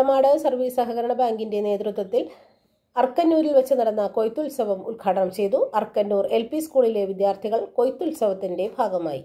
തമാട് service സഹകരണ ബാങ്കിന്റെ നേതൃത്വത്തിൽ അർക്കന്നൂരിൽ വെച്ച് നടന്ന കൊയ്ത്തുത്സവം ഉദ്ഘാടനം ചെയ്തു അർക്കന്നൂർ എൽ സ്കൂളിലെ വിദ്യാർത്ഥികൾ കൊയ്ത്തുത്സവത്തിന്റെ ഭാഗമായി